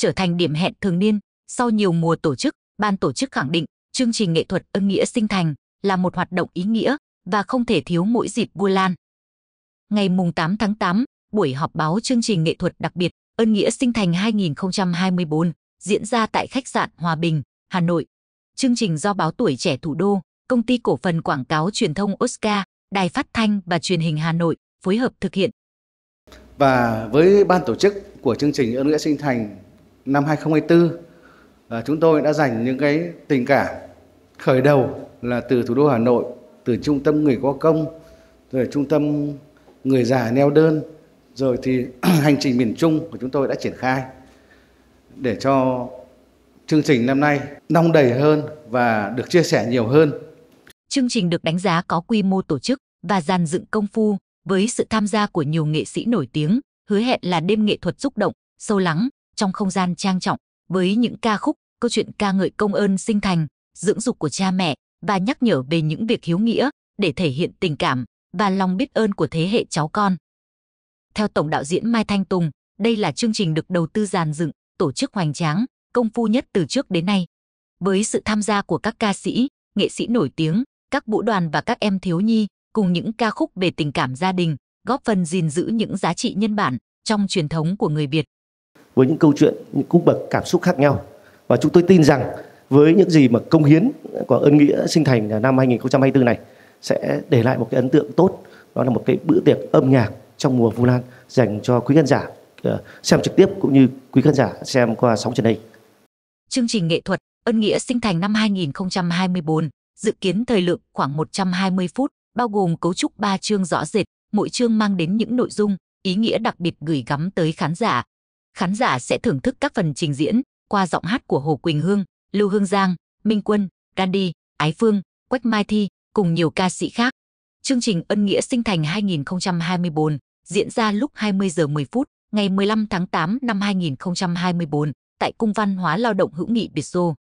trở thành điểm hẹn thường niên. Sau nhiều mùa tổ chức, ban tổ chức khẳng định chương trình nghệ thuật ân nghĩa sinh thành là một hoạt động ý nghĩa và không thể thiếu mỗi dịp Vu Lan. Ngày mùng 8 tháng 8, buổi họp báo chương trình nghệ thuật đặc biệt ân nghĩa sinh thành 2024 diễn ra tại khách sạn Hòa Bình, Hà Nội. Chương trình do báo tuổi trẻ thủ đô, công ty cổ phần quảng cáo truyền thông Oscar, đài phát thanh và truyền hình Hà Nội phối hợp thực hiện. Và với ban tổ chức của chương trình ân nghĩa sinh thành năm 2024 à, chúng tôi đã dành những cái tình cảm khởi đầu là từ thủ đô Hà Nội, từ trung tâm người có công, rồi trung tâm người già neo đơn, rồi thì hành trình miền Trung của chúng tôi đã triển khai để cho chương trình năm nay nong đầy hơn và được chia sẻ nhiều hơn. Chương trình được đánh giá có quy mô tổ chức và dàn dựng công phu với sự tham gia của nhiều nghệ sĩ nổi tiếng, hứa hẹn là đêm nghệ thuật xúc động, sâu lắng, trong không gian trang trọng với những ca khúc, câu chuyện ca ngợi công ơn sinh thành, dưỡng dục của cha mẹ và nhắc nhở về những việc hiếu nghĩa để thể hiện tình cảm và lòng biết ơn của thế hệ cháu con. Theo tổng đạo diễn Mai Thanh Tùng, đây là chương trình được đầu tư giàn dựng, tổ chức hoành tráng, công phu nhất từ trước đến nay. Với sự tham gia của các ca sĩ, nghệ sĩ nổi tiếng, các vũ đoàn và các em thiếu nhi cùng những ca khúc về tình cảm gia đình, góp phần gìn giữ những giá trị nhân bản trong truyền thống của người Việt với những câu chuyện những cung bậc cảm xúc khác nhau và chúng tôi tin rằng với những gì mà công hiến của ơn nghĩa sinh thành năm 2024 này sẽ để lại một cái ấn tượng tốt đó là một cái bữa tiệc âm nhạc trong mùa Vu Lan dành cho quý khán giả ờ, xem trực tiếp cũng như quý khán giả xem qua sóng truyền hình. Chương trình nghệ thuật Ân nghĩa sinh thành năm 2024 dự kiến thời lượng khoảng 120 phút, bao gồm cấu trúc 3 chương rõ rệt, mỗi chương mang đến những nội dung, ý nghĩa đặc biệt gửi gắm tới khán giả, khán giả sẽ thưởng thức các phần trình diễn qua giọng hát của Hồ Quỳnh Hương, Lưu Hương Giang, Minh Quân, Randy, Ái Phương, Quách Mai Thi cùng nhiều ca sĩ khác. Chương trình Ân Nghĩa Sinh Thành 2024 diễn ra lúc 20 giờ 10 phút ngày 15 tháng 8 năm 2024 tại Cung Văn hóa Lao động Hữu nghị Biệt Xô.